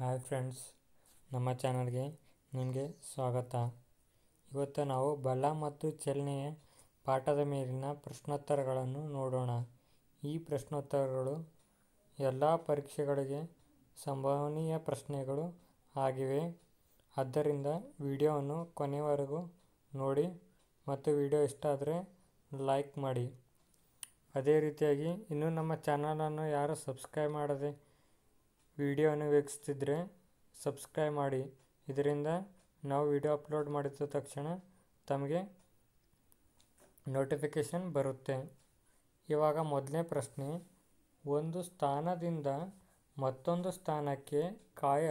hi friends ನಮ್ಮ ಚಾನಲ್ಗೆ ನಿಮಗೆ ಸ್ವಾಗತ ಇವತ್ತು ನಾವು ಬಲ ಮತ್ತು ಚಲನೆಯ ಪಾಠದ ಮೇಲಿನ ಪ್ರಶ್ನೋತ್ತರಗಳನ್ನು ನೋಡೋಣ ಈ ಪ್ರಶ್ನೋತ್ತರಗಳು ಎಲ್ಲ ಪರೀಕ್ಷೆಗಳಿಗೆ ಸಂಭವನೀಯ ಪ್ರಶ್ನೆಗಳು ಆಗಿವೆ ಆದ್ದರಿಂದ ವಿಡಿಯೋವನ್ನು ಕೊನೆವರೆಗೂ ನೋಡಿ ಮತ್ತು ವಿಡಿಯೋ ಇಷ್ಟ ಆದರೆ ಲೈಕ್ ಮಾಡಿ ಅದೇ ರೀತಿಯಾಗಿ ಇನ್ನೂ ನಮ್ಮ ಚಾನಲನ್ನು ಯಾರು ಸಬ್ಸ್ಕ್ರೈಬ್ ಮಾಡದೆ ವಿಡಿಯೋವನ್ನು ವೀಕ್ಷಿಸ್ತಿದ್ರೆ ಸಬ್ಸ್ಕ್ರೈಬ್ ಮಾಡಿ ಇದರಿಂದ ನಾವು ವಿಡಿಯೋ ಅಪ್ಲೋಡ್ ಮಾಡಿದ ತಕ್ಷಣ ತಮಗೆ ನೋಟಿಫಿಕೇಷನ್ ಬರುತ್ತೆ ಇವಾಗ ಮೊದಲನೇ ಪ್ರಶ್ನೆ ಒಂದು ಸ್ಥಾನದಿಂದ ಮತ್ತೊಂದು ಸ್ಥಾನಕ್ಕೆ ಕಾಯ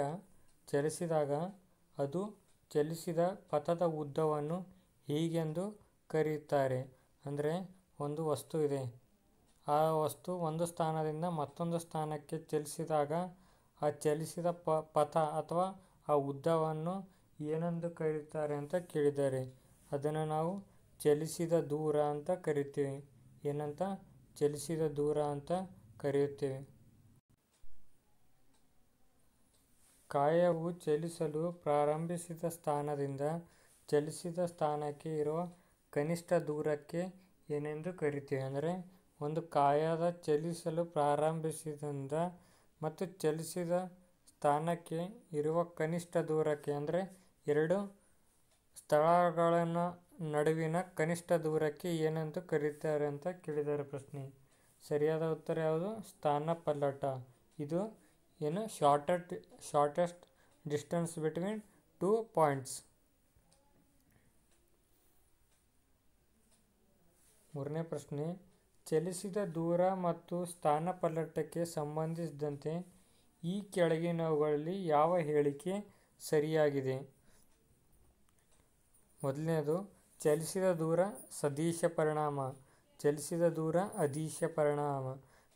ಚಲಿಸಿದಾಗ ಅದು ಚಲಿಸಿದ ಪಥದ ಉದ್ದವನ್ನು ಹೀಗೆಂದು ಕರೆಯುತ್ತಾರೆ ಅಂದರೆ ಒಂದು ವಸ್ತು ಇದೆ ಆ ವಸ್ತು ಒಂದು ಸ್ಥಾನದಿಂದ ಮತ್ತೊಂದು ಸ್ಥಾನಕ್ಕೆ ಚಲಿಸಿದಾಗ ಆ ಚಲಿಸಿದ ಪಥ ಅಥವಾ ಆ ಉದ್ದವನ್ನು ಏನೆಂದು ಕರೀತಾರೆ ಅಂತ ಕೇಳಿದ್ದಾರೆ ಅದನ್ನು ನಾವು ಚಲಿಸಿದ ದೂರ ಅಂತ ಕರಿತೀವಿ ಏನಂತ ಚಲಿಸಿದ ದೂರ ಅಂತ ಕರೆಯುತ್ತೇವೆ ಕಾಯವು ಚಲಿಸಲು ಪ್ರಾರಂಭಿಸಿದ ಸ್ಥಾನದಿಂದ ಚಲಿಸಿದ ಸ್ಥಾನಕ್ಕೆ ಇರುವ ಕನಿಷ್ಠ ದೂರಕ್ಕೆ ಏನೆಂದು ಕರಿತೀವಿ ಅಂದರೆ ಒಂದು ಕಾಯದ ಚಲಿಸಲು ಪ್ರಾರಂಭಿಸಿದಿಂದ ಮತ್ತು ಚಲಿಸಿದ ಸ್ಥಾನಕ್ಕೆ ಇರುವ ಕನಿಷ್ಠ ದೂರಕ್ಕೆ ಅಂದರೆ ಎರಡು ಸ್ಥಳಗಳನ್ನು ನಡುವಿನ ಕನಿಷ್ಠ ದೂರಕ್ಕೆ ಏನೆಂದು ಕರೀತಾರೆ ಅಂತ ಕೇಳಿದ್ದಾರೆ ಪ್ರಶ್ನೆ ಸರಿಯಾದ ಉತ್ತರ ಯಾವುದು ಸ್ಥಾನ ಪಲ್ಲಟ ಇದು ಏನು shortest shortest distance between two points ಮೂರನೇ ಪ್ರಶ್ನೆ ಚಲಿಸಿದ ದೂರ ಮತ್ತು ಸ್ಥಾನಪಲ್ಲಟಕ್ಕೆ ಸಂಬಂಧಿಸಿದಂತೆ ಈ ಕೆಳಗಿನವುಗಳಲ್ಲಿ ಯಾವ ಹೇಳಿಕೆ ಸರಿಯಾಗಿದೆ ಮೊದಲನೇದು ಚಲಿಸಿದ ದೂರ ಸದೀಶ ಪರಿಣಾಮ ಚಲಿಸಿದ ದೂರ ಅಧೀಶ ಪರಿಣಾಮ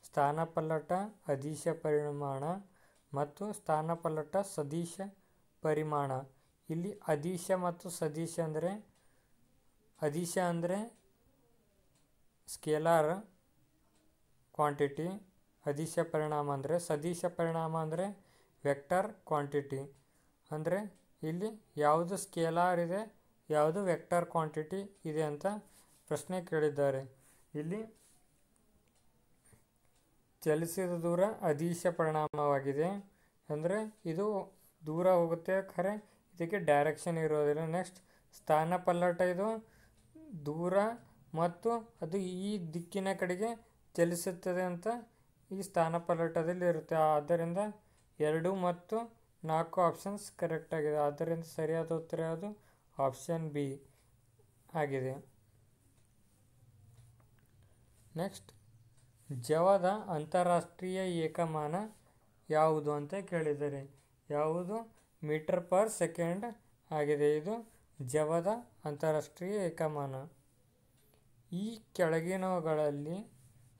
ಸ್ಥಾನಪಲ್ಲಟ ಅಧೀಶ ಪರಿಮಾಣ ಮತ್ತು ಸ್ಥಾನಪಲ್ಲಟ ಸದೀಶ ಪರಿಮಾಣ ಇಲ್ಲಿ ಅಧೀಶ ಮತ್ತು ಸದೀಶ ಅಂದರೆ ಅಧೀಶ ಅಂದರೆ ಸ್ಕೇಲಾರ್ ಕ್ವಾಂಟಿಟಿ ಅದಿಶ ಪರಿಣಾಮ ಅಂದರೆ ಸದೀಶ ಪರಿಣಾಮ ಅಂದರೆ ವೆಕ್ಟರ್ ಕ್ವಾಂಟಿಟಿ ಅಂದರೆ ಇಲ್ಲಿ ಯಾವುದು ಸ್ಕೇಲಾರ್ ಇದೆ ಯಾವುದು ವೆಕ್ಟರ್ ಕ್ವಾಂಟಿಟಿ ಇದೆ ಅಂತ ಪ್ರಶ್ನೆ ಕೇಳಿದ್ದಾರೆ ಇಲ್ಲಿ ಚಲಿಸಿದ ದೂರ ಅದೀಶ ಪರಿಣಾಮವಾಗಿದೆ ಅಂದರೆ ಇದು ದೂರ ಹೋಗುತ್ತೆ ಖರೆ ಇದಕ್ಕೆ ಡೈರೆಕ್ಷನ್ ಇರೋದಿಲ್ಲ ನೆಕ್ಸ್ಟ್ ಸ್ಥಾನ ಪಲ್ಲಟ ಇದು ದೂರ ಮತ್ತು ಅದು ಈ ದಿಕ್ಕಿನ ಕಡೆಗೆ ಚಲಿಸುತ್ತದೆ ಅಂತ ಈ ಸ್ಥಾನಪಲ್ಲಟದಲ್ಲಿ ಇರುತ್ತೆ ಆದ್ದರಿಂದ ಎರಡು ಮತ್ತು ನಾಲ್ಕು ಆಪ್ಷನ್ಸ್ ಕರೆಕ್ಟ್ ಆಗಿದೆ ಆದ್ದರಿಂದ ಸರಿಯಾದ ಉತ್ತರ ಯಾವುದು ಆಪ್ಷನ್ ಬಿ ಆಗಿದೆ ನೆಕ್ಸ್ಟ್ ಜವದ ಅಂತಾರಾಷ್ಟ್ರೀಯ ಏಕಮಾನ ಯಾವುದು ಅಂತ ಕೇಳಿದರೆ ಯಾವುದು ಮೀಟರ್ ಪರ್ ಸೆಕೆಂಡ್ ಆಗಿದೆ ಇದು ಜವದ ಅಂತಾರಾಷ್ಟ್ರೀಯ ಏಕಮಾನ ಈ ಕೆಳಗಿನವುಗಳಲ್ಲಿ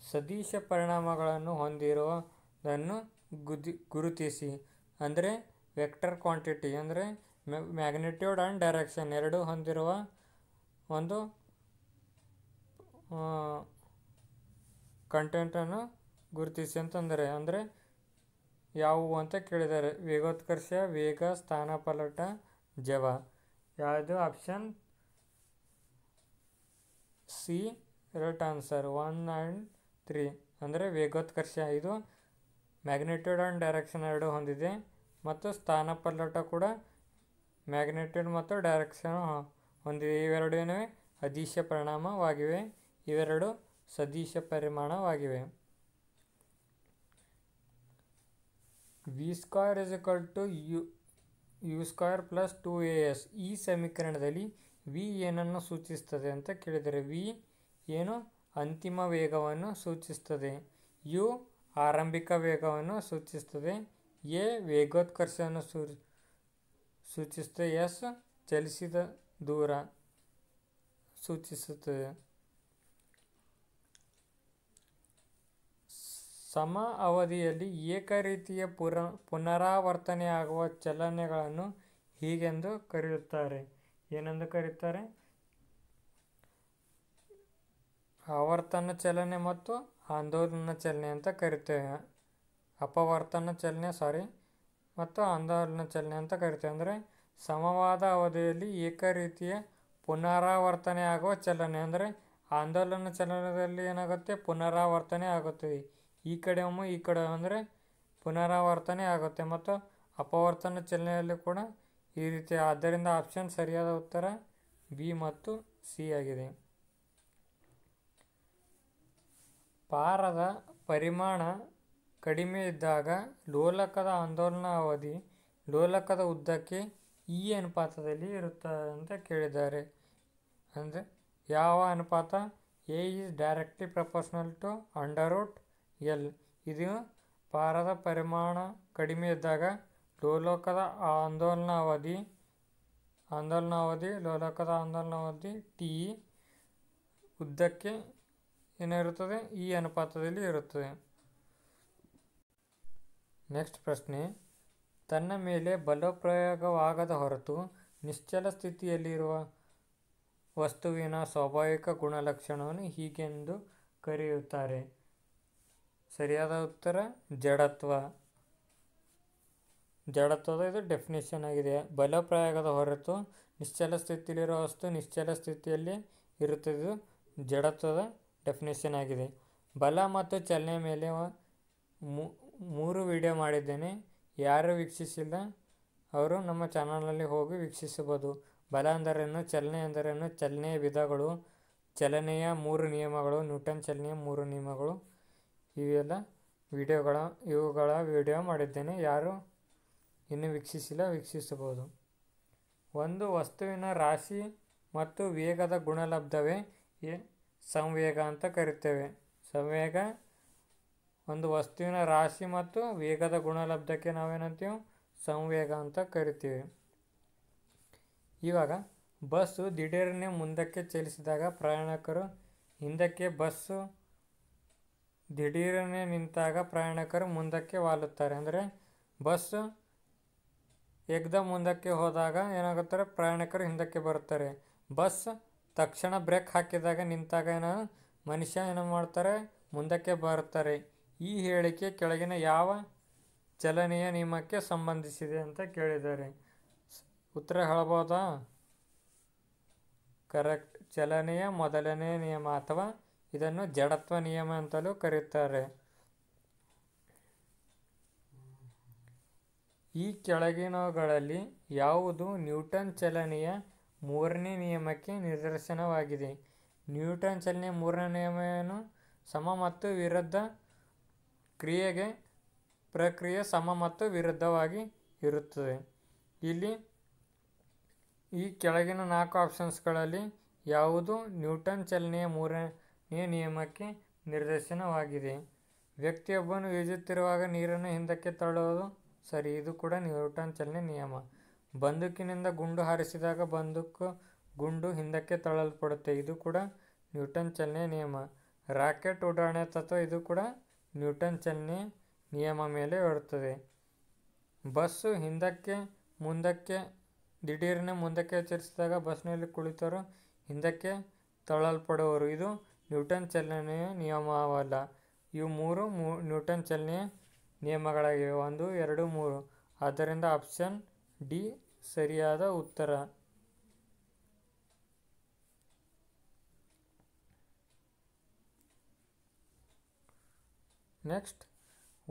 ಸದೀಶ ಪರಿಣಾಮಗಳನ್ನು ಹೊಂದಿರುವುದನ್ನು ಗುದಿ ಗುರುತಿಸಿ ಅಂದರೆ ವೆಕ್ಟರ್ ಕ್ವಾಂಟಿಟಿ ಅಂದರೆ ಮ್ಯಾಗ್ನಿಟ್ಯೂಡ್ ಆ್ಯಂಡ್ ಡೈರೆಕ್ಷನ್ ಎರಡೂ ಹೊಂದಿರುವ ಒಂದು ಕಂಟೆಂಟನ್ನು ಗುರುತಿಸಿ ಅಂತಂದರೆ ಅಂದರೆ ಯಾವುವು ಅಂತ ಕೇಳಿದ್ದಾರೆ ವೇಗೋತ್ಕರ್ಷ ವೇಗ ಸ್ಥಾನಪಲಟ ಜವ ಯಾವುದು option C right answer one and three ಅಂದರೆ ವೇಗೋತ್ಕರ್ಷ ಇದು ಮ್ಯಾಗ್ನೆಟ್ಯೂಡ್ ಆ್ಯಂಡ್ ಡೈರೆಕ್ಷನ್ ಎರಡು ಹೊಂದಿದೆ ಮತ್ತು ಸ್ಥಾನ ಪಲ್ಲಟ ಕೂಡ ಮ್ಯಾಗ್ನೆಟ್ಯೂಡ್ ಮತ್ತು ಡೈರೆಕ್ಷನ್ ಹೊಂದಿದೆ ಇವೆರಡೂ ಅದೀಶ ಪರಿಣಾಮವಾಗಿವೆ ಇವೆರಡು ಸದೀಶ ಪರಿಮಾಣವಾಗಿವೆ v square is equal to u u square plus two a s ಈ ಸಮೀಕರಣದಲ್ಲಿ ವಿ ಏನನ್ನು ಸೂಚಿಸ್ತದೆ ಅಂತ ಕೇಳಿದರೆ ವಿ ಏನು ಅಂತಿಮ ವೇಗವನ್ನು ಸೂಚಿಸ್ತದೆ ಯು ಆರಂಭಿಕ ವೇಗವನ್ನು ಸೂಚಿಸ್ತದೆ ಎ ವೇಗೋತ್ಕರ್ಷವನ್ನು ಸೂ ಸೂಚಿಸ್ತದೆ ಎಸ್ ಚಲಿಸಿದ ದೂರ ಸೂಚಿಸುತ್ತದೆ ಸಮ ಅವಧಿಯಲ್ಲಿ ಏಕ ರೀತಿಯ ಪುರ ಪುನರಾವರ್ತನೆಯಾಗುವ ಚಲನೆಗಳನ್ನು ಹೀಗೆಂದು ಕರೆಯುತ್ತಾರೆ ಏನೆಂದು ಕರೀತಾರೆ ಆವರ್ತನ ಚಲನೆ ಮತ್ತು ಆಂದೋಲನ ಚಲನೆ ಅಂತ ಕರಿತೇವೆ ಅಪವರ್ತನ ಚಲನೆ ಸಾರಿ ಮತ್ತು ಆಂದೋಲನ ಚಲನೆ ಅಂತ ಕರಿತೇವೆ ಅಂದರೆ ಸಮವಾದ ಅವಧಿಯಲ್ಲಿ ಏಕ ರೀತಿಯ ಪುನರಾವರ್ತನೆ ಆಗುವ ಚಲನೆ ಅಂದರೆ ಆಂದೋಲನ ಚಲನದಲ್ಲಿ ಏನಾಗುತ್ತೆ ಪುನರಾವರ್ತನೆ ಆಗುತ್ತದೆ ಈ ಕಡೆ ಒಮ್ಮೆ ಈ ಕಡೆ ಅಂದರೆ ಪುನರಾವರ್ತನೆ ಆಗುತ್ತೆ ಮತ್ತು ಅಪವರ್ತನ ಚಲನೆಯಲ್ಲಿ ಕೂಡ ಈ ರೀತಿ ಆದ್ದರಿಂದ ಆಪ್ಷನ್ ಸರಿಯಾದ ಉತ್ತರ ಬಿ ಮತ್ತು ಸಿ ಆಗಿದೆ ಪಾರದ ಪರಿಮಾಣ ಕಡಿಮೆ ಇದ್ದಾಗ ಲೋಲಕದ ಆಂದೋಲನ ಅವಧಿ ಲೋಲಕದ ಉದ್ದಕ್ಕೆ ಈ ಅನುಪಾತದಲ್ಲಿ ಇರುತ್ತದೆ ಅಂತ ಕೇಳಿದ್ದಾರೆ ಅಂದರೆ ಯಾವ ಅನುಪಾತ a is directly proportional to under root l ಇದು ಪಾರದ ಪರಿಮಾಣ ಕಡಿಮೆ ಇದ್ದಾಗ ಲೋಲೋಕದ ಆಂದೋಲನಾವಧಿ ಆಂದೋಲನಾವಧಿ ಲೋಲೋಕದ ಆಂದೋಲನಾವಧಿ ಟಿ ಉದ್ದಕ್ಕೆ ಏನಿರುತ್ತದೆ ಈ ಅನುಪಾತದಲ್ಲಿ ಇರುತ್ತದೆ ನೆಕ್ಸ್ಟ್ ಪ್ರಶ್ನೆ ತನ್ನ ಮೇಲೆ ಬಲಪ್ರಯೋಗವಾಗದ ಹೊರತು ನಿಶ್ಚಲ ಸ್ಥಿತಿಯಲ್ಲಿರುವ ವಸ್ತುವಿನ ಸ್ವಾಭಾವಿಕ ಗುಣಲಕ್ಷಣವನ್ನು ಹೀಗೆಂದು ಕರೆಯುತ್ತಾರೆ ಸರಿಯಾದ ಉತ್ತರ ಜಡತ್ವ ಜಡತ್ವದ ಇದು ಡೆಫಿನೇಷನ್ ಆಗಿದೆ ಬಲಪ್ರಯೋಗದ ಹೊರತು ನಿಶ್ಚಲ ಸ್ಥಿತಿಯಲ್ಲಿರುವ ವಸ್ತು ನಿಶ್ಚಲ ಸ್ಥಿತಿಯಲ್ಲಿ ಇರುತ್ತದೆ ಜಡತ್ವದ ಡೆಫಿನೇಷನ್ ಆಗಿದೆ ಬಲ ಮತ್ತು ಚಲನೆ ಮೇಲೆ ಮೂರು ವಿಡಿಯೋ ಮಾಡಿದ್ದೇನೆ ಯಾರು ವೀಕ್ಷಿಸಿಲ್ಲ ಅವರು ನಮ್ಮ ಚಾನಲ್ನಲ್ಲಿ ಹೋಗಿ ವೀಕ್ಷಿಸಬಹುದು ಬಲ ಅಂದರೇನು ಚಲನೆ ಎಂದರೇನು ಚಲನೆಯ ವಿಧಗಳು ಚಲನೆಯ ಮೂರು ನಿಯಮಗಳು ನ್ಯೂಟನ್ ಚಲನೆಯ ಮೂರು ನಿಯಮಗಳು ಇವೆಲ್ಲ ವಿಡಿಯೋಗಳ ಇವುಗಳ ವಿಡಿಯೋ ಮಾಡಿದ್ದೇನೆ ಯಾರು ಇನ್ನು ವೀಕ್ಷಿಸಿಲ್ಲ ವೀಕ್ಷಿಸಬಹುದು ಒಂದು ವಸ್ತುವಿನ ರಾಶಿ ಮತ್ತು ವೇಗದ ಗುಣಲಬ್ಧವೇ ಸಂವೇಗ ಅಂತ ಕರಿತೇವೆ ಸಂವೇಗ ಒಂದು ವಸ್ತುವಿನ ರಾಶಿ ಮತ್ತು ವೇಗದ ಗುಣಲಬ್ಧಕ್ಕೆ ನಾವೇನಂತೀವಿ ಸಂವೇಗ ಅಂತ ಕರಿತೀವಿ ಇವಾಗ ಬಸ್ಸು ದಿಢೀರನೆ ಮುಂದಕ್ಕೆ ಚಲಿಸಿದಾಗ ಪ್ರಯಾಣಿಕರು ಹಿಂದಕ್ಕೆ ಬಸ್ಸು ದಿಢೀರನೆ ನಿಂತಾಗ ಪ್ರಯಾಣಿಕರು ಮುಂದಕ್ಕೆ ವಾಲುತ್ತಾರೆ ಅಂದರೆ ಬಸ್ಸು ಏಕದಮ್ ಮುಂದಕ್ಕೆ ಹೋದಾಗ ಏನಾಗುತ್ತಾರೆ ಪ್ರಯಾಣಿಕರು ಹಿಂದಕ್ಕೆ ಬರುತ್ತಾರೆ ಬಸ್ ತಕ್ಷಣ ಬ್ರೇಕ್ ಹಾಕಿದಾಗ ನಿಂತಾಗ ಏನ ಮನುಷ್ಯ ಏನು ಮಾಡ್ತಾರೆ ಮುಂದಕ್ಕೆ ಬರುತ್ತಾರೆ ಈ ಹೇಳಿಕೆ ಕೆಳಗಿನ ಯಾವ ಚಲನೆಯ ನಿಯಮಕ್ಕೆ ಸಂಬಂಧಿಸಿದೆ ಅಂತ ಕೇಳಿದ್ದಾರೆ ಉತ್ತರ ಹೇಳ್ಬೋದಾ ಕರೆಕ್ಟ್ ಚಲನೆಯ ಮೊದಲನೇ ನಿಯಮ ಅಥವಾ ಇದನ್ನು ಜಡತ್ವ ನಿಯಮ ಅಂತಲೂ ಕರೆಯುತ್ತಾರೆ ಈ ಕೆಳಗಿನವುಗಳಲ್ಲಿ ಯಾವುದು ನ್ಯೂಟನ್ ಚಲನೆಯ ಮೂರನೇ ನಿಯಮಕ್ಕೆ ನಿದರ್ಶನವಾಗಿದೆ ನ್ಯೂಟನ್ ಚಲನೆಯ ಮೂರನೇ ನಿಯಮವನ್ನು ಸಮ ಮತ್ತು ವಿರುದ್ಧ ಕ್ರಿಯೆಗೆ ಪ್ರಕ್ರಿಯೆ ಸಮ ಮತ್ತು ವಿರುದ್ಧವಾಗಿ ಇರುತ್ತದೆ ಇಲ್ಲಿ ಈ ಕೆಳಗಿನ ನಾಲ್ಕು ಆಪ್ಷನ್ಸ್ಗಳಲ್ಲಿ ಯಾವುದು ನ್ಯೂಟನ್ ಚಲನೆಯ ಮೂರನೇ ನಿಯಮಕ್ಕೆ ನಿರ್ದೇಶನವಾಗಿದೆ ವ್ಯಕ್ತಿಯೊಬ್ಬನು ಈಜುತ್ತಿರುವಾಗ ನೀರನ್ನು ಹಿಂದಕ್ಕೆ ತಳ್ಳುವುದು ಸರಿ ಇದು ಕೂಡ ನ್ಯೂಟನ್ ಚಲನೆ ನಿಯಮ ಬಂದೂಕಿನಿಂದ ಗುಂಡು ಹಾರಿಸಿದಾಗ ಬಂದೂಕು ಗುಂಡು ಹಿಂದಕ್ಕೆ ತಳ್ಳಲ್ಪಡುತ್ತೆ ಇದು ಕೂಡ ನ್ಯೂಟನ್ ಚಲನೆ ನಿಯಮ ರಾಕೆಟ್ ಉಡಾಣೆ ತತ್ವ ಇದು ಕೂಡ ನ್ಯೂಟನ್ ಚಲನೆ ನಿಯಮ ಮೇಲೆ ಇರುತ್ತದೆ ಬಸ್ಸು ಹಿಂದಕ್ಕೆ ಮುಂದಕ್ಕೆ ದಿಢೀರನೆ ಮುಂದಕ್ಕೆ ಚಲಿಸಿದಾಗ ಬಸ್ನಲ್ಲಿ ಕುಳಿತವರು ಹಿಂದಕ್ಕೆ ತಳ್ಳಲ್ಪಡುವರು ಇದು ನ್ಯೂಟನ್ ಚಲನೆಯ ನಿಯಮವಲ್ಲ ಇವು ಮೂರು ಮೂ ನ್ಯೂಟನ್ ಚಲನೆಯ ನಿಯಮಗಳಾಗಿವೆ ಒಂದು ಎರಡು ಮೂರು ಆದ್ದರಿಂದ ಆಪ್ಷನ್ ಡಿ ಸರಿಯಾದ ಉತ್ತರ ನೆಕ್ಸ್ಟ್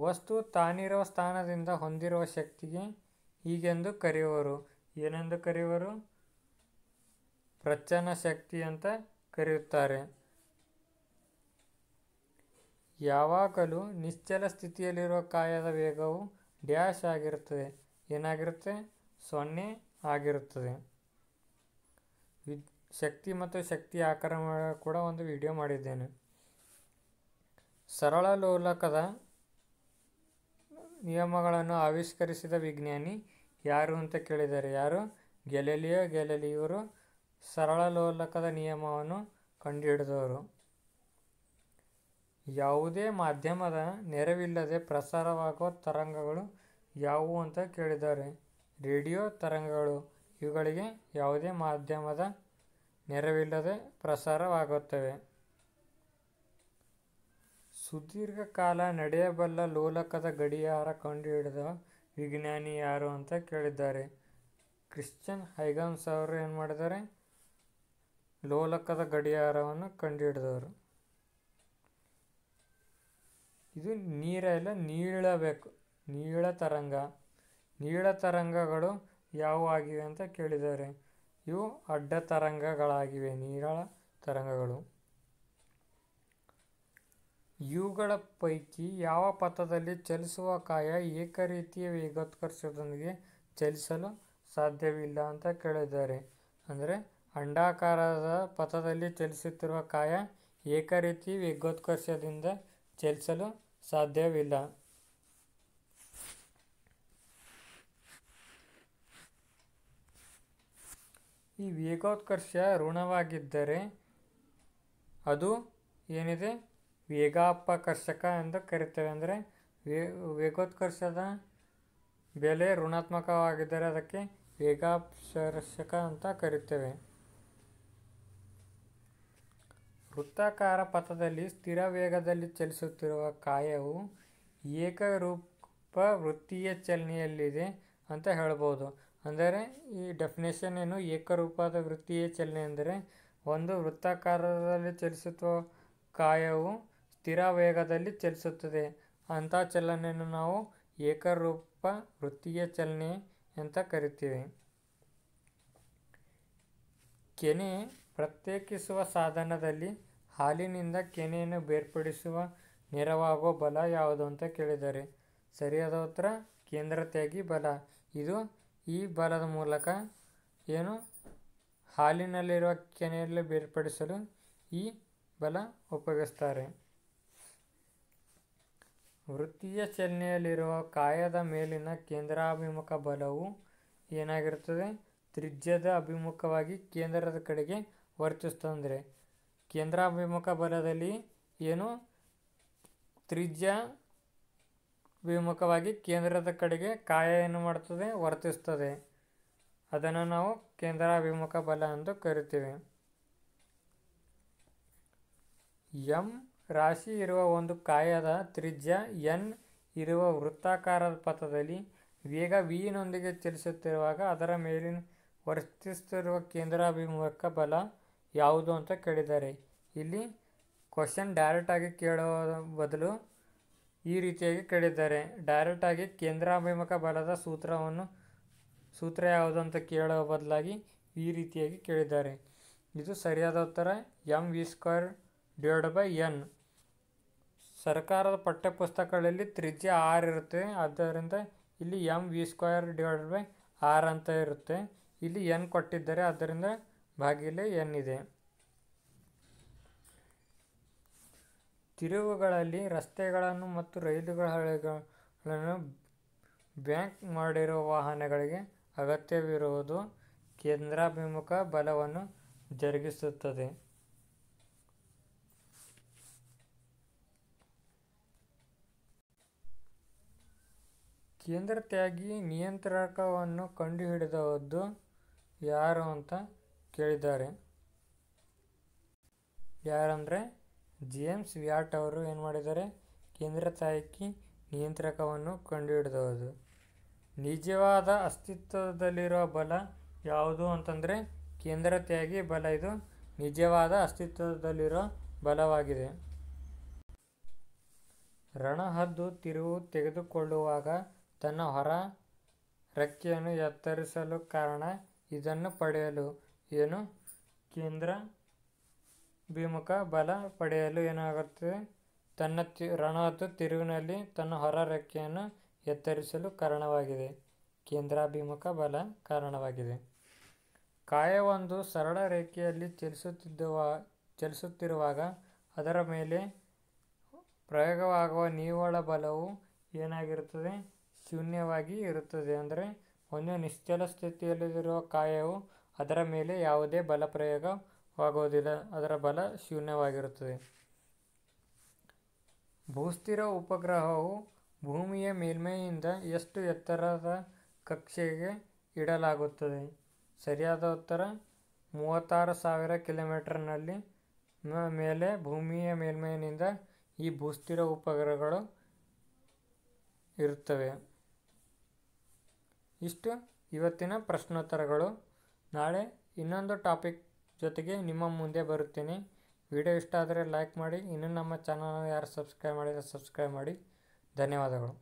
ವಸ್ತು ತಾನಿರುವ ಸ್ಥಾನದಿಂದ ಹೊಂದಿರುವ ಶಕ್ತಿಗೆ ಹೀಗೆಂದು ಕರೆಯುವರು ಏನೆಂದು ಕರೆಯುವರು ಪ್ರಚನ ಶಕ್ತಿ ಅಂತ ಕರೆಯುತ್ತಾರೆ ಯಾವಾಗಲೂ ನಿಶ್ಚಲ ಸ್ಥಿತಿಯಲ್ಲಿರುವ ಕಾಯದ ವೇಗವು ಡ್ಯಾಶ್ ಆಗಿರುತ್ತದೆ ಏನಾಗಿರುತ್ತೆ ಸೊನ್ನೆ ಆಗಿರುತ್ತದೆ ವಿ ಶಕ್ತಿ ಮತ್ತು ಶಕ್ತಿ ಆಕಾರ ಕೂಡ ಒಂದು ವಿಡಿಯೋ ಮಾಡಿದ್ದೇನೆ ಸರಳ ಲೋಲಕದ ನಿಯಮಗಳನ್ನು ಆವಿಷ್ಕರಿಸಿದ ವಿಜ್ಞಾನಿ ಯಾರು ಅಂತ ಕೇಳಿದ್ದಾರೆ ಯಾರು ಗೆಲಲಿಯೋ ಗೆಲಲಿಯವರು ಸರಳ ಲೋಲಕದ ನಿಯಮವನ್ನು ಕಂಡುಹಿಡಿದವರು ಯಾವುದೇ ಮಾಧ್ಯಮದ ನೆರವಿಲ್ಲದೆ ಪ್ರಸಾರವಾಗುವ ತರಂಗಗಳು ಯಾವುವು ಅಂತ ಕೇಳಿದ್ದಾರೆ ರೇಡಿಯೋ ತರಂಗಗಳು ಇವುಗಳಿಗೆ ಯಾವುದೇ ಮಾಧ್ಯಮದ ನೆರವಿಲ್ಲದೆ ಪ್ರಸಾರವಾಗುತ್ತವೆ ಸುದೀರ್ಘ ಕಾಲ ನಡೆಯಬಲ್ಲ ಲೋಲಕದ ಗಡಿಯಾರ ಕಂಡುಹಿಡಿದ ವಿಜ್ಞಾನಿ ಯಾರು ಅಂತ ಕೇಳಿದ್ದಾರೆ ಕ್ರಿಶ್ಚಿಯನ್ ಹೈಗನ್ಸ್ ಅವರು ಏನು ಮಾಡಿದ್ದಾರೆ ಲೋಲಕದ ಗಡಿಯಾರವನ್ನು ಕಂಡುಹಿಡಿದವರು ಇದು ನೀರೆಲ್ಲ ನೀಳಬೇಕು ನೀಳ ತರಂಗ ನೀಳ ತರಂಗಗಳು ಯಾವುವು ಆಗಿವೆ ಅಂತ ಕೇಳಿದ್ದಾರೆ ಇವು ಅಡ್ಡ ತರಂಗಗಳಾಗಿವೆ ನೀರಳ ತರಂಗಗಳು ಇವುಗಳ ಪೈಕಿ ಯಾವ ಪಥದಲ್ಲಿ ಚಲಿಸುವ ಕಾಯ ಏಕರೀತಿಯ ವೇಗೋತ್ಕರ್ಷದೊಂದಿಗೆ ಚಲಿಸಲು ಸಾಧ್ಯವಿಲ್ಲ ಅಂತ ಕೇಳಿದ್ದಾರೆ ಅಂದರೆ ಅಂಡಾಕಾರದ ಪಥದಲ್ಲಿ ಚಲಿಸುತ್ತಿರುವ ಕಾಯ ಏಕರೀತಿ ವೇಗೋತ್ಕರ್ಷದಿಂದ ಚಲಿಸಲು ಸಾಧ್ಯವಿಲ್ಲ ಈ ವೇಗೋತ್ಕರ್ಷ ಋಣವಾಗಿದ್ದರೆ ಅದು ಏನಿದೆ ವೇಗಾಪಕರ್ಷಕ ಎಂದು ಕರೀತೇವೆ ಅಂದರೆ ವೇಗೋತ್ಕರ್ಷದ ಬೆಲೆ ಋಣಾತ್ಮಕವಾಗಿದ್ದರೆ ಅದಕ್ಕೆ ವೇಗಾಪರ್ಷಕ ಅಂತ ಕರಿತೇವೆ ವೃತ್ತಾಕಾರ ಪಥದಲ್ಲಿ ಸ್ಥಿರ ವೇಗದಲ್ಲಿ ಚಲಿಸುತ್ತಿರುವ ಕಾಯವು ಏಕರೂಪ ವೃತ್ತೀಯ ಚಲನೆಯಲ್ಲಿದೆ ಅಂತ ಹೇಳ್ಬೋದು ಅಂದರೆ ಈ ಡೆಫಿನೇಷನ್ ಏನು ಏಕರೂಪದ ವೃತ್ತೀಯ ಚಲನೆ ಅಂದರೆ ಒಂದು ವೃತ್ತಾಕಾರದಲ್ಲಿ ಚಲಿಸುತ್ತಿರುವ ಕಾಯವು ಸ್ಥಿರ ವೇಗದಲ್ಲಿ ಚಲಿಸುತ್ತದೆ ಅಂಥ ಚಲನೆಯನ್ನು ನಾವು ಏಕರೂಪ ವೃತ್ತೀಯ ಚಲನೆ ಅಂತ ಕರಿತೀವಿ ಕೆನೆ ಪ್ರತ್ಯೇಕಿಸುವ ಸಾಧನದಲ್ಲಿ ಹಾಲಿನಿಂದ ಕೆನೆಯನ್ನು ಬೇರ್ಪಡಿಸುವ ನೆರವಾಗೋ ಬಲ ಯಾವುದು ಅಂತ ಕೇಳಿದ್ದಾರೆ ಸರಿಯಾದ ಉತ್ತರ ತ್ಯಾಗಿ ಬಲ ಇದು ಈ ಬಲದ ಮೂಲಕ ಏನು ಹಾಲಿನಲ್ಲಿರುವ ಕೆನೆಯಲ್ಲಿ ಬೇರ್ಪಡಿಸಲು ಈ ಬಲ ಉಪಯೋಗಿಸ್ತಾರೆ ವೃತ್ತೀಯ ಚಲನೆಯಲ್ಲಿರುವ ಕಾಯದ ಮೇಲಿನ ಕೇಂದ್ರಾಭಿಮುಖ ಬಲವು ಏನಾಗಿರುತ್ತದೆ ತ್ರಿಜ್ಯದ ಅಭಿಮುಖವಾಗಿ ಕೇಂದ್ರದ ಕಡೆಗೆ ವರ್ತಿಸ್ತಂದರೆ ಕೇಂದ್ರಾಭಿಮುಖ ಬಲದಲ್ಲಿ ಏನು ತ್ರಿಜ್ಯ ವಿಮುಖವಾಗಿ ಕೇಂದ್ರದ ಕಡೆಗೆ ಕಾಯ ಏನು ಮಾಡ್ತದೆ ವರ್ತಿಸ್ತದೆ ಅದನ್ನು ನಾವು ಕೇಂದ್ರಾಭಿಮುಖ ಬಲ ಎಂದು ಕರಿತೀವಿ ಎಂ ರಾಶಿ ಇರುವ ಒಂದು ಕಾಯದ ತ್ರಿಜ್ಯ ಎನ್ ಇರುವ ವೃತ್ತಾಕಾರದ ಪಥದಲ್ಲಿ ವೇಗ ವಿನೊಂದಿಗೆ ಚಲಿಸುತ್ತಿರುವಾಗ ಅದರ ಮೇಲಿನ ವರ್ತಿಸುತ್ತಿರುವ ಕೇಂದ್ರಾಭಿಮುಖ ಬಲ ಯಾವುದು ಅಂತ ಕೇಳಿದ್ದಾರೆ ಇಲ್ಲಿ ಕ್ವಶನ್ ಡೈರೆಕ್ಟಾಗಿ ಕೇಳೋ ಬದಲು ಈ ರೀತಿಯಾಗಿ ಕೇಳಿದ್ದಾರೆ ಡೈರೆಕ್ಟಾಗಿ ಕೇಂದ್ರಾಭಿಮುಖ ಬಲದ ಸೂತ್ರವನ್ನು ಸೂತ್ರ ಯಾವುದು ಅಂತ ಕೇಳೋ ಬದಲಾಗಿ ಈ ರೀತಿಯಾಗಿ ಕೇಳಿದ್ದಾರೆ ಇದು ಸರಿಯಾದ ಉತ್ತರ m v square divide by n ಸರ್ಕಾರದ ಪಠ್ಯಪುಸ್ತಕಗಳಲ್ಲಿ ತ್ರಿಜ್ಯ ಆರ್ ಇರುತ್ತೆ ಆದ್ದರಿಂದ ಇಲ್ಲಿ m v square divide by r ಅಂತ ಇರುತ್ತೆ ಇಲ್ಲಿ ಎನ್ ಕೊಟ್ಟಿದ್ದಾರೆ ಆದ್ದರಿಂದ ಬಾಗಿಲೆ ಎನ್ನಿದೆ ತಿರುವುಗಳಲ್ಲಿ ರಸ್ತೆಗಳನ್ನು ಮತ್ತು ರೈಲುಗಳ ಹಳಿಗಳನ್ನು ಬ್ಯಾಂಕ್ ಮಾಡಿರುವ ವಾಹನಗಳಿಗೆ ಅಗತ್ಯವಿರುವುದು ಕೇಂದ್ರಾಭಿಮುಖ ಬಲವನ್ನು ಜರುಗಿಸುತ್ತದೆ ಕೇಂದ್ರ ತ್ಯಾಗಿ ನಿಯಂತ್ರಕವನ್ನು ಕಂಡುಹಿಡಿದವದ್ದು ಯಾರು ಅಂತ ಕೇಳಿದ್ದಾರೆ ಯಾರಂದರೆ ಜೇಮ್ಸ್ ವ್ಯಾಟ್ ಅವರು ಏನು ಮಾಡಿದ್ದಾರೆ ಕೇಂದ್ರ ತಾಯಕಿ ನಿಯಂತ್ರಕವನ್ನು ಕಂಡುಹಿಡಿದವರು ನಿಜವಾದ ಅಸ್ತಿತ್ವದಲ್ಲಿರುವ ಬಲ ಯಾವುದು ಅಂತಂದರೆ ಕೇಂದ್ರ ತ್ಯಾಗಿ ಬಲ ಇದು ನಿಜವಾದ ಅಸ್ತಿತ್ವದಲ್ಲಿರೋ ಬಲವಾಗಿದೆ ರಣಹದ್ದು ತಿರುವು ತೆಗೆದುಕೊಳ್ಳುವಾಗ ತನ್ನ ಹೊರ ರೆಕ್ಕೆಯನ್ನು ಎತ್ತರಿಸಲು ಕಾರಣ ಇದನ್ನು ಪಡೆಯಲು ಏನು ಕೇಂದ್ರ ಭಿಮುಖ ಬಲ ಪಡೆಯಲು ಏನಾಗುತ್ತದೆ ತನ್ನ ತಿ ರಣವತ್ತು ತಿರುವಿನಲ್ಲಿ ತನ್ನ ಹೊರ ರೆಕ್ಕೆಯನ್ನು ಎತ್ತರಿಸಲು ಕಾರಣವಾಗಿದೆ ಕೇಂದ್ರಾಭಿಮುಖ ಬಲ ಕಾರಣವಾಗಿದೆ ಕಾಯವೊಂದು ಸರಳ ರೇಖೆಯಲ್ಲಿ ಚಲಿಸುತ್ತಿದ್ದವ ಚಲಿಸುತ್ತಿರುವಾಗ ಅದರ ಮೇಲೆ ಪ್ರಯೋಗವಾಗುವ ನಿವ್ವಳ ಬಲವು ಏನಾಗಿರುತ್ತದೆ ಶೂನ್ಯವಾಗಿ ಇರುತ್ತದೆ ಅಂದರೆ ಒಂದು ನಿಶ್ಚಲ ಸ್ಥಿತಿಯಲ್ಲಿರುವ ಕಾಯವು ಅದರ ಮೇಲೆ ಯಾವುದೇ ಬಲ ಪ್ರಯೋಗವಾಗುವುದಿಲ್ಲ ಅದರ ಬಲ ಶೂನ್ಯವಾಗಿರುತ್ತದೆ ಭೂಸ್ಥಿರ ಉಪಗ್ರಹವು ಭೂಮಿಯ ಮೇಲ್ಮೈಯಿಂದ ಎಷ್ಟು ಎತ್ತರದ ಕಕ್ಷೆಗೆ ಇಡಲಾಗುತ್ತದೆ ಸರಿಯಾದ ಉತ್ತರ ಮೂವತ್ತಾರು ಸಾವಿರ ಕಿಲೋಮೀಟರ್ನಲ್ಲಿ ಮೇಲೆ ಭೂಮಿಯ ಮೇಲ್ಮೈನಿಂದ ಈ ಭೂಸ್ಥಿರ ಉಪಗ್ರಹಗಳು ಇರುತ್ತವೆ ಇಷ್ಟು ಇವತ್ತಿನ ಪ್ರಶ್ನೋತ್ತರಗಳು ನಾಳೆ ಇನ್ನೊಂದು ಟಾಪಿಕ್ ಜೊತೆಗೆ ನಿಮ್ಮ ಮುಂದೆ ಬರುತ್ತೇನೆ ವಿಡಿಯೋ ಇಷ್ಟ ಆದರೆ ಲೈಕ್ ಮಾಡಿ ಇನ್ನೂ ನಮ್ಮ ಚಾನಲ್ನ ಯಾರು ಸಬ್ಸ್ಕ್ರೈಬ್ ಮಾಡಿದರೆ ಸಬ್ಸ್ಕ್ರೈಬ್ ಮಾಡಿ ಧನ್ಯವಾದಗಳು